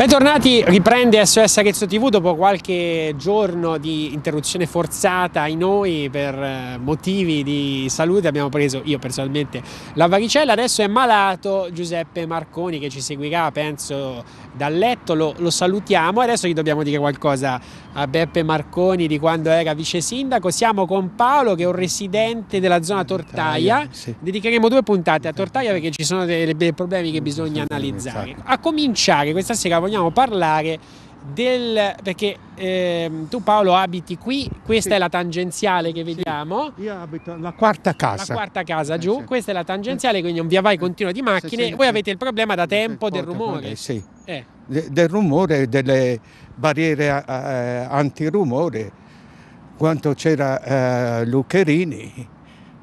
Bentornati, riprende SOS Arezzo TV dopo qualche giorno di interruzione forzata ai noi per eh, motivi di salute abbiamo preso io personalmente la varicella, adesso è malato Giuseppe Marconi che ci seguirà penso dal letto, lo, lo salutiamo adesso gli dobbiamo dire qualcosa a Beppe Marconi di quando era vice sindaco, siamo con Paolo che è un residente della zona Tortaia, sì. dedicheremo due puntate a Tortaia perché ci sono dei, dei problemi che bisogna analizzare. Esatto. A cominciare questa sera voglio vogliamo parlare del perché eh, tu Paolo abiti qui, questa sì. è la tangenziale che vediamo. Sì. Io abito la quarta casa. La quarta casa eh, giù, sì. questa è la tangenziale, quindi un via vai eh, continuo di macchine. Voi avete il problema da tempo del rumore. Sì. Eh. De, del rumore, delle barriere eh, eh antirumore. Quando c'era eh, Lucherini,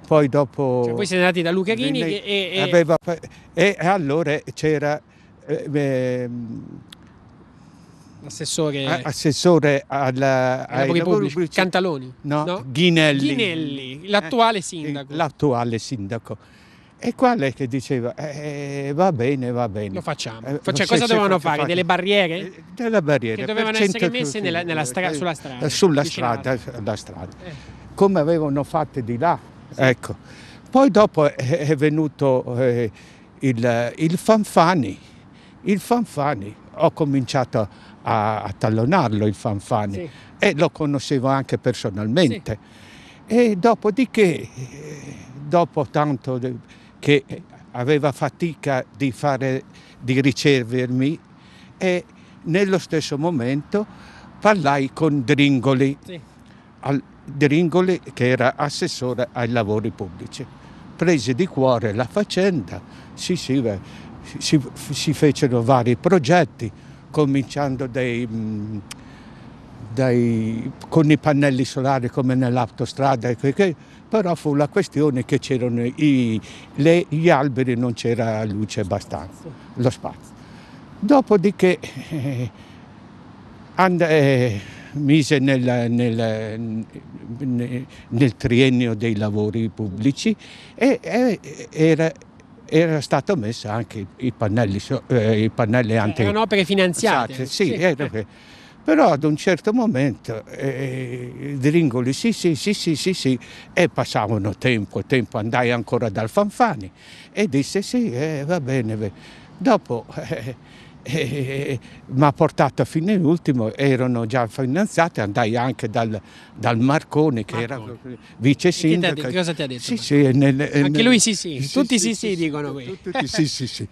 poi dopo... Cioè, voi siete andati da Lucherini e, e, aveva, e allora c'era ehm, Assessore, assessore al, ai lavori, pubblici. pubblici. Cantaloni. No, no? Ghinelli. Ghinelli. l'attuale eh, eh, sindaco. L'attuale sindaco. E qual è che diceva, eh, eh va bene, va bene. Lo facciamo. Eh, cioè, cosa dovevano fare? Dare. Delle barriere? delle barriere. Che dovevano essere messe nella, nella stra sulla strada. Sulla strada, strada. Come avevano fatto di là. Sì. Ecco. Poi dopo è venuto il, il Fanfani. Il Fanfani ho cominciato a, a tallonarlo il Fanfani sì. e lo conoscevo anche personalmente. Sì. E dopodiché, dopo tanto che aveva fatica di, fare, di ricevermi, e nello stesso momento parlai con Dringoli, sì. al, Dringoli che era assessore ai lavori pubblici. Prese di cuore la faccenda, sì, sì, beh, si, si fecero vari progetti, cominciando dai, mm, dai, con i pannelli solari come nell'autostrada, però fu la questione che c'erano i, le, gli alberi, non c'era luce abbastanza, lo spazio. Dopodiché eh, and, eh, mise nel, nel, nel, nel, triennio dei lavori pubblici e, e era, era stato messo anche i pannelli, eh, i pannelli eh, anti... Erano opere finanziate. Esatto, sì, sì. Eh, però ad un certo momento eh, Dringoli sì, sì, sì, sì, sì, sì, e passavano tempo, tempo, andai ancora dal Fanfani e disse sì, eh, va bene. Dopo eh, e, mi ha portato fino all'ultimo, erano già finanziate, andai anche dal, dal Marconi che Marconi. era vice sindaco. Che cosa ti ha detto? Sì, sì, nel, nel, anche lui sì sì, tutti sì sì, sì dicono qui. Tutti, sì sì sì.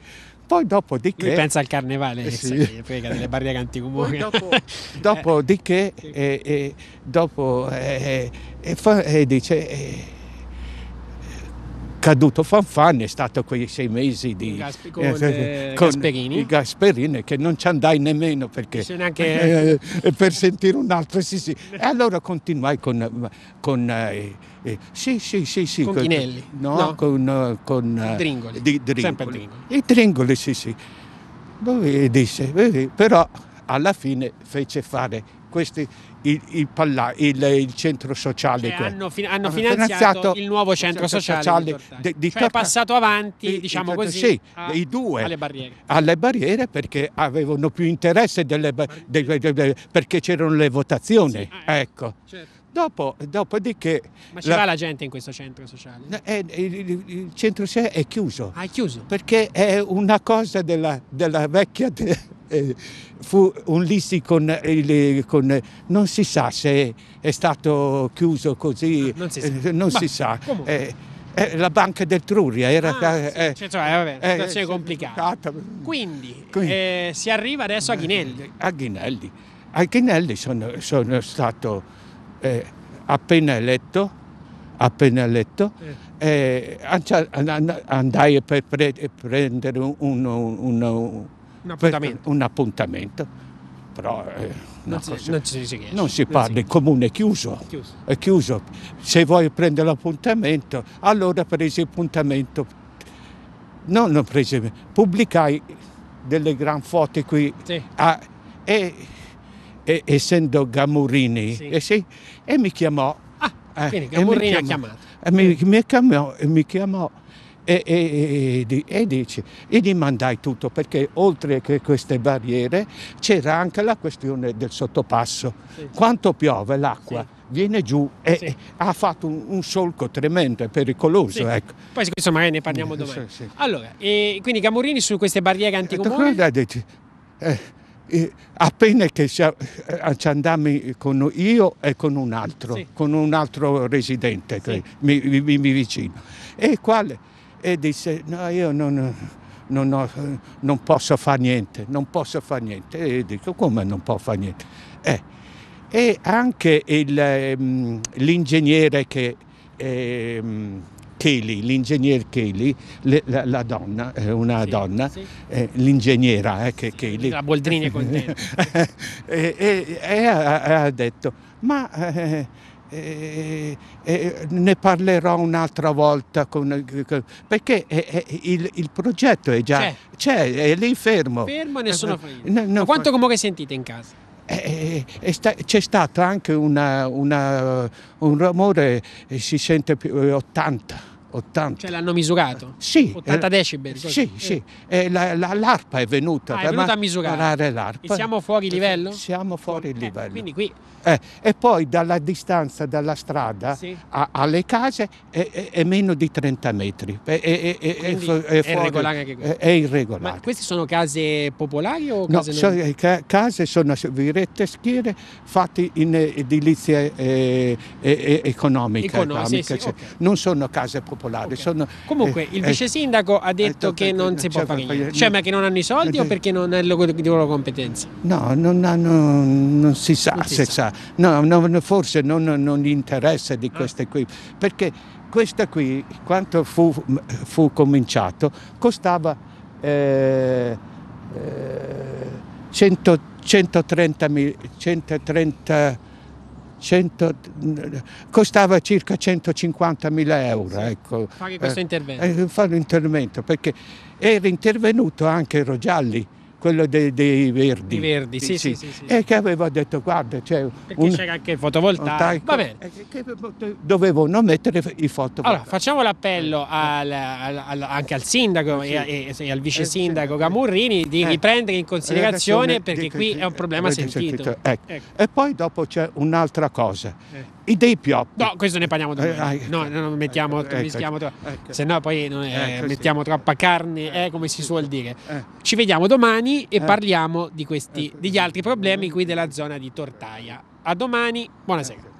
Poi dopodiché... Lui pensa al carnevale, eh, sì. frega delle barriere anticomuniche. Dopo, dopodiché, eh, eh, dopo, eh, eh, eh dice caduto Fanfan è stato quei sei mesi di eh, eh, con, eh, Gasperini. Gasperini che non ci andai nemmeno perché neanche... Eh, eh, per sentire un altro sì sì e allora continuai con, con eh, sì, sì, sì, sì. Con, con Chinelli? No, no. con... con Dringoli. Di, Dringoli. Sempre Dringoli. E Dringoli, sì, sì. Dove disse, però alla fine fece fare questi, il, il, palla, il, il, centro sociale. Cioè, hanno, fi- hanno, finanziato, finanziato, il nuovo centro, centro sociale, sociale di, di cioè, Torca, passato avanti, di, eh, diciamo di, esatto, così, sì, a, i due alle barriere. alle barriere. perché avevano più interesse delle, delle, delle, perché c'erano le votazioni. Sì, ah, eh, ecco. Certo. Dopo, dopodiché. Ma ci va la gente in questo centro sociale? È, eh, il, il, centro sociale è chiuso. Ah, è chiuso. Perché è una cosa della, della vecchia. De, eh, fu un Lissi con, eh, eh, con, non si sa se è stato chiuso così, non si sa. Non Ma, si sa. la banca del Truria era ah, sì, cioè, vabbè, una situazione complicata. Quindi, Quindi si arriva adesso a Ghinelli. A Ghinelli. A Ghinelli sono, sono stato appena eletto appena eletto, eh. eh, andai per pre prendere un, un, un, un appuntamento. Un appuntamento. Però eh, non, si, cosa, non, si non, si, parla, il comune è chiuso, chiuso. è chiuso. Se vuoi prendere l'appuntamento, allora presi l'appuntamento. No, non presi, pubblicai delle gran foto qui. Sì. A, ah, e, e, essendo Gamurini, sì. E, eh, sì, e mi chiamò. Ah, eh, quindi Gamurini ha chiamato. Mi, mi, chiamò, mi chiamò e, e, e, dice, e gli tutto perché oltre che queste barriere c'era anche la questione del sottopasso. Sì. Quanto piove l'acqua? Sì. Viene giù e sì. ha fatto un, un, solco tremendo, e pericoloso. Ecco. Poi questo magari ne parliamo eh, domani. Allora, quindi Gamurini su queste barriere eh, anticomuni? Eh, eh, appena che ci, andammo con io e con un altro, con un altro residente che mi, mi, mi vicino. E quale? e disse no, io non, non, ho, non posso fare niente, non posso fare niente. E dico come non può fare niente? Eh, e anche il, ehm, l'ingegnere che... Eh, Kelly, l'ingegner Kelly, le, la, la, donna, eh, una sì, donna, sì. Eh, l'ingegnera eh, che sì, Kelly. La Boldrini è contenta. e, e, e ha, ha, detto, ma eh, e, e ne parlerò un'altra volta con, perché è, è, il, il, progetto è già c'è. c'è, è lì fermo fermo e nessuno eh, fa no, no, quanto comunque sentite in casa? E, eh, eh, sta, c'è stato anche una, una, un rumore si sente più 80 80. Cioè l'hanno misurato? Sì. 80 eh, decibel? Sì, eh. sì. Eh, la, la, l'ARPA è venuta, ah, è venuta a misurare l'ARPA. E siamo fuori eh, livello? Siamo fuori eh, livello. quindi qui... Eh, e poi dalla distanza dalla strada sì. a, alle case è, è, è, meno di 30 metri. È, è fuori, irregolare anche questo. È irregolare. Ma queste sono case popolari o case no, cioè, non... sono, case sono virette schiere fatte in edilizia economica. Economica, sì, sì, okay. Non sono case popolari popolari. Okay. Sono, Comunque eh, il eh, vice sindaco ha eh, detto che non si può fare niente, cioè ma che non hanno i soldi o perché non è di loro competenza? No, non, hanno, non si sa non si se sa, sa. No, no, forse non, non, gli interessa di ah. queste ah. qui, perché questa qui quando fu, fu cominciato costava eh, eh 130 mila. 100, costava circa 150.000 euro. Ecco. Fare questo eh, intervento. Eh, fare un intervento perché era intervenuto anche Rogialli quello dei, dei verdi. I verdi, sì, sì, sì, sì, E che aveva detto, guarda, c'è un... Perché un, c'era anche il fotovoltaico. Oh, Va bene. Eh, non mettere i fotovoltaici. Allora, facciamo l'appello al, al, al, anche al sindaco sì. e, e, al vice eh, sindaco Gamurrini di eh. riprendere in considerazione perché qui è un problema sentito. Ecco. Ecco. E poi dopo c'è un'altra cosa. Eh i dei piop. No, questo ne parliamo domani. Eh, no, no, no, mettiamo, ecco, ecco. mischiamo troppo. Ecco. Se no poi noi, eh, ecco, mettiamo sì. troppa carne, eh, eh come si suol dire. Eh. Ci vediamo domani e eh. parliamo di questi, degli altri problemi qui della zona di Tortaia. A domani, buonasera.